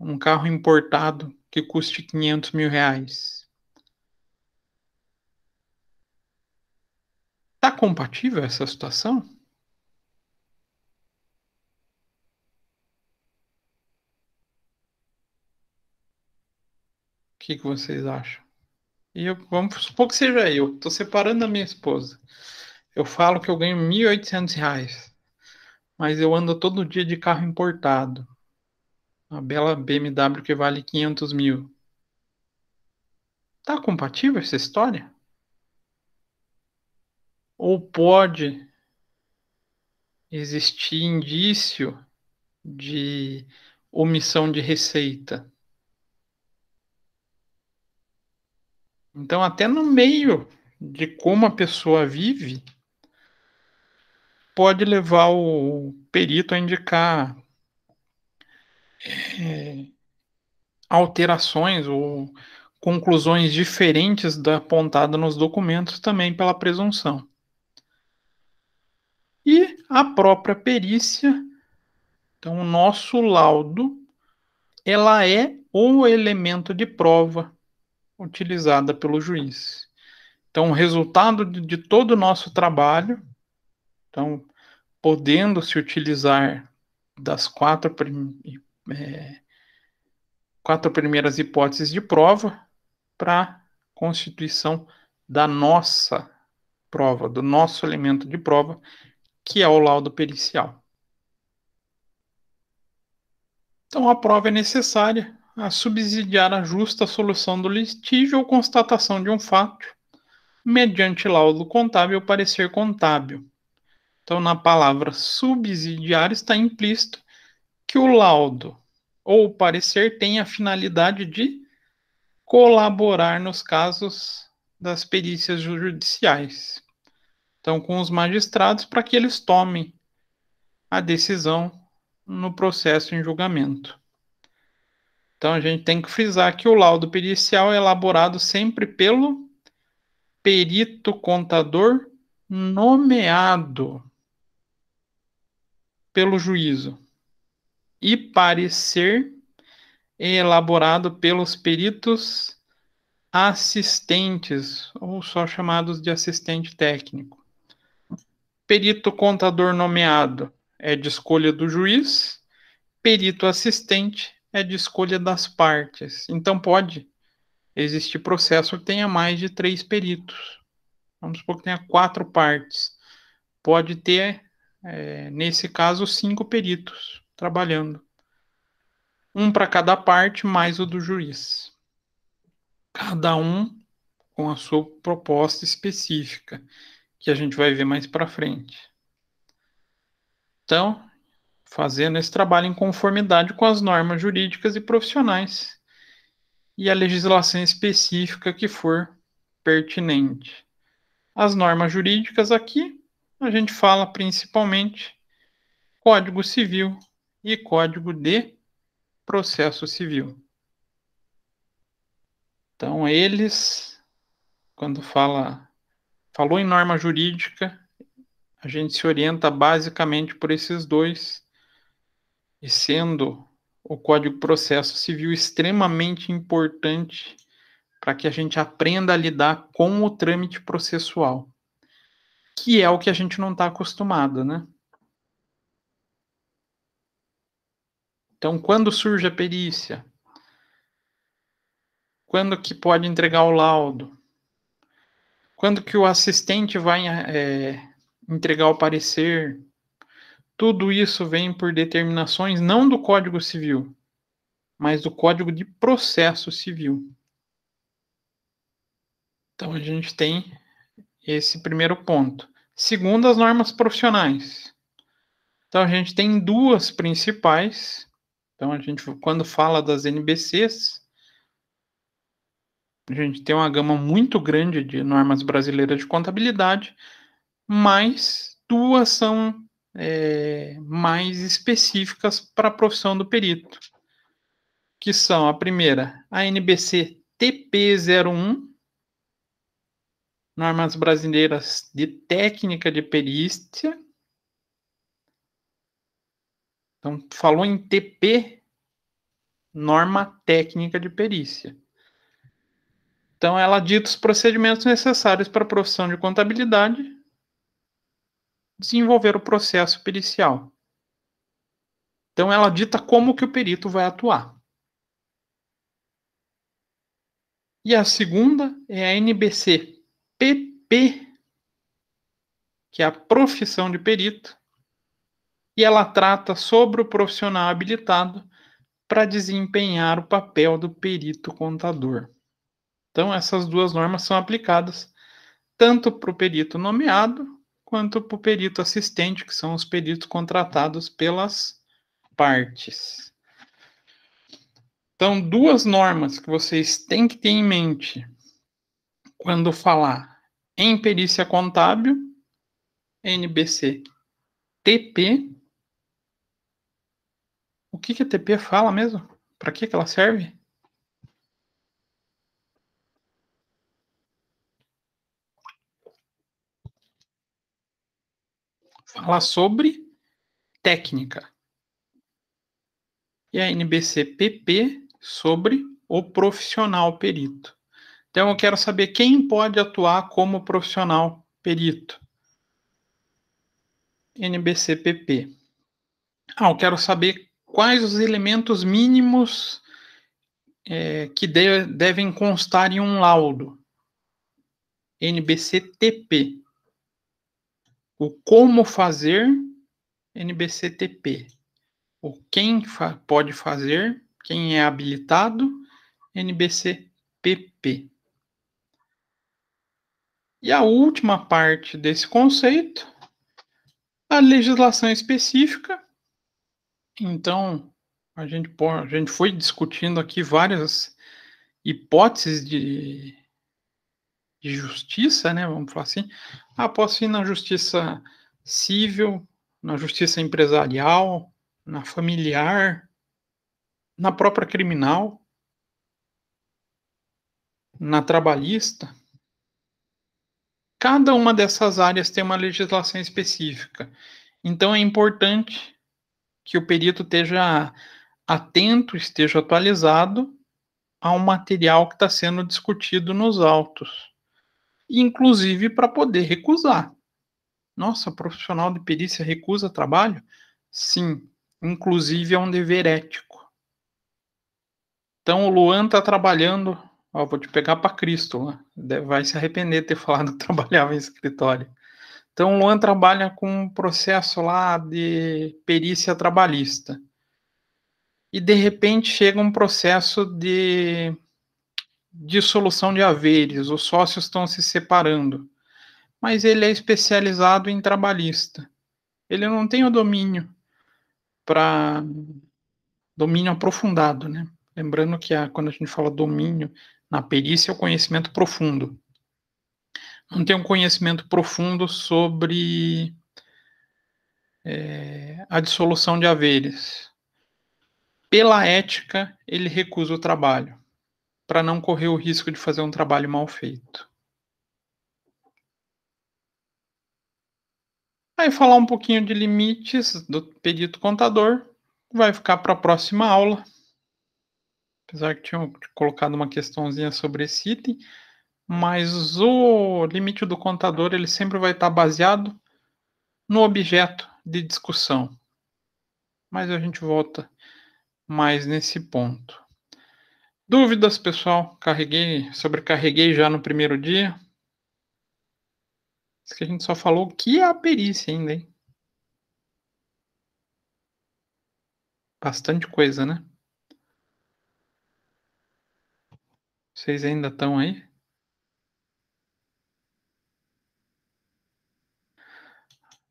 um carro importado que custe 500 mil reais. Está compatível essa situação? O que, que vocês acham? E eu, vamos supor que seja eu. Estou separando a minha esposa. Eu falo que eu ganho 1.800 reais, mas eu ando todo dia de carro importado. Uma bela BMW que vale 500 mil. Tá compatível essa história? Ou pode existir indício de omissão de receita? Então, até no meio de como a pessoa vive, pode levar o perito a indicar é, alterações ou conclusões diferentes da apontada nos documentos também pela presunção. E a própria perícia, então o nosso laudo, ela é o elemento de prova utilizada pelo juiz. Então, o resultado de, de todo o nosso trabalho então, podendo se utilizar das quatro, prim é, quatro primeiras hipóteses de prova para constituição da nossa prova, do nosso elemento de prova, que é o laudo pericial. Então, a prova é necessária a subsidiar a justa solução do litígio ou constatação de um fato, mediante laudo contábil ou parecer contábil então, na palavra subsidiário está implícito que o laudo ou parecer tem a finalidade de colaborar nos casos das perícias judiciais. Então, com os magistrados para que eles tomem a decisão no processo em julgamento. Então, a gente tem que frisar que o laudo pericial é elaborado sempre pelo perito contador nomeado pelo juízo e parecer elaborado pelos peritos assistentes, ou só chamados de assistente técnico. Perito contador nomeado é de escolha do juiz, perito assistente é de escolha das partes. Então pode existir processo que tenha mais de três peritos. Vamos supor que tenha quatro partes. Pode ter é, nesse caso, cinco peritos trabalhando. Um para cada parte, mais o do juiz. Cada um com a sua proposta específica, que a gente vai ver mais para frente. Então, fazendo esse trabalho em conformidade com as normas jurídicas e profissionais e a legislação específica que for pertinente. As normas jurídicas aqui a gente fala principalmente Código Civil e Código de Processo Civil. Então, eles, quando fala, falou em norma jurídica, a gente se orienta basicamente por esses dois, e sendo o Código de Processo Civil extremamente importante para que a gente aprenda a lidar com o trâmite processual que é o que a gente não está acostumado, né? Então, quando surge a perícia? Quando que pode entregar o laudo? Quando que o assistente vai é, entregar o parecer? Tudo isso vem por determinações não do Código Civil, mas do Código de Processo Civil. Então a gente tem esse primeiro ponto. Segundo, as normas profissionais. Então a gente tem duas principais. Então a gente quando fala das NBCs, a gente tem uma gama muito grande de normas brasileiras de contabilidade, mas duas são é, mais específicas para a profissão do perito, que são a primeira, a NBC TP01, normas brasileiras de técnica de perícia. Então, falou em TP, norma técnica de perícia. Então, ela dita os procedimentos necessários para a profissão de contabilidade desenvolver o processo pericial. Então, ela dita como que o perito vai atuar. E a segunda é a NBC, PP, que é a profissão de perito, e ela trata sobre o profissional habilitado para desempenhar o papel do perito contador. Então, essas duas normas são aplicadas tanto para o perito nomeado quanto para o perito assistente, que são os peritos contratados pelas partes. Então, duas normas que vocês têm que ter em mente quando falar em perícia contábil, NBC TP. O que, que a TP fala mesmo? Para que, que ela serve? Fala sobre técnica. E a NBC PP sobre o profissional perito. Então, eu quero saber quem pode atuar como profissional perito. NBCPP. Ah, eu quero saber quais os elementos mínimos é, que de, devem constar em um laudo. NBCTP. O como fazer, NBCTP. O quem fa pode fazer, quem é habilitado, NBCPP. E a última parte desse conceito, a legislação específica. Então, a gente, a gente foi discutindo aqui várias hipóteses de, de justiça, né? Vamos falar assim. Ah, posso ir na justiça civil, na justiça empresarial, na familiar, na própria criminal, na trabalhista. Cada uma dessas áreas tem uma legislação específica. Então é importante que o perito esteja atento, esteja atualizado ao material que está sendo discutido nos autos, inclusive para poder recusar. Nossa, profissional de perícia recusa trabalho? Sim, inclusive é um dever ético. Então o Luan está trabalhando Ó, vou te pegar para Cristo, né? vai se arrepender de ter falado que trabalhava em escritório. Então, o Luan trabalha com um processo lá de perícia trabalhista. E, de repente, chega um processo de dissolução de haveres, os sócios estão se separando. Mas ele é especializado em trabalhista. Ele não tem o domínio para domínio aprofundado, né? Lembrando que a, quando a gente fala domínio, na perícia é o conhecimento profundo. Não tem um conhecimento profundo sobre é, a dissolução de haveres. Pela ética, ele recusa o trabalho, para não correr o risco de fazer um trabalho mal feito. Aí falar um pouquinho de limites do perito contador vai ficar para a próxima aula. Apesar que tinham colocado uma questãozinha sobre esse item, mas o limite do contador ele sempre vai estar baseado no objeto de discussão. Mas a gente volta mais nesse ponto. Dúvidas, pessoal? Carreguei, sobrecarreguei já no primeiro dia. Isso que a gente só falou que é a perícia ainda, hein? Bastante coisa, né? Vocês ainda estão aí?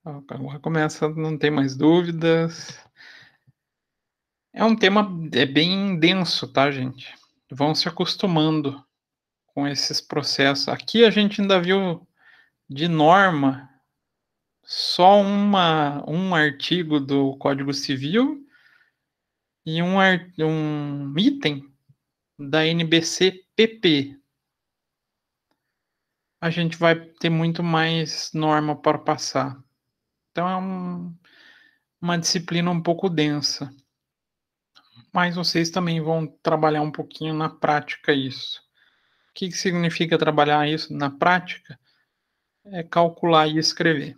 Agora começa, não tem mais dúvidas. É um tema é bem denso, tá, gente? Vão se acostumando com esses processos. Aqui a gente ainda viu de norma só uma, um artigo do Código Civil e um, um item da NBC PP. A gente vai ter muito mais norma para passar. Então é um, uma disciplina um pouco densa. Mas vocês também vão trabalhar um pouquinho na prática isso. O que significa trabalhar isso na prática? É calcular e escrever.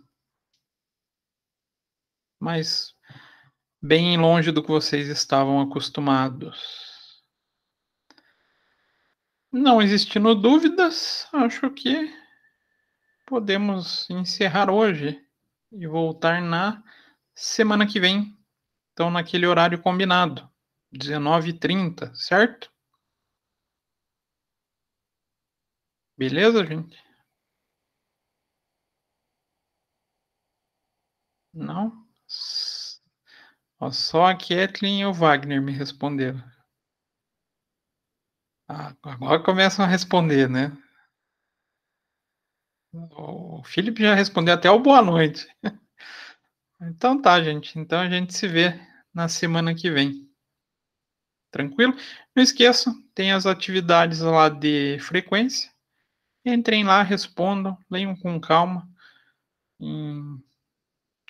Mas bem longe do que vocês estavam acostumados. Não existindo dúvidas, acho que podemos encerrar hoje e voltar na semana que vem. Então, naquele horário combinado, 19h30, certo? Beleza, gente? Não? Só a Kathleen e o Wagner me responderam. Ah, agora começam a responder, né? O Felipe já respondeu até o boa noite. Então tá, gente. Então a gente se vê na semana que vem. Tranquilo? Não esqueçam, tem as atividades lá de frequência. Entrem lá, respondam, leiam com calma. Em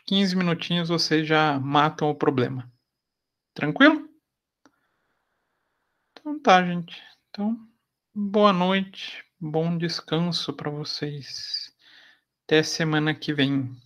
15 minutinhos vocês já matam o problema. Tranquilo? Então tá, gente. Então, boa noite, bom descanso para vocês. Até semana que vem.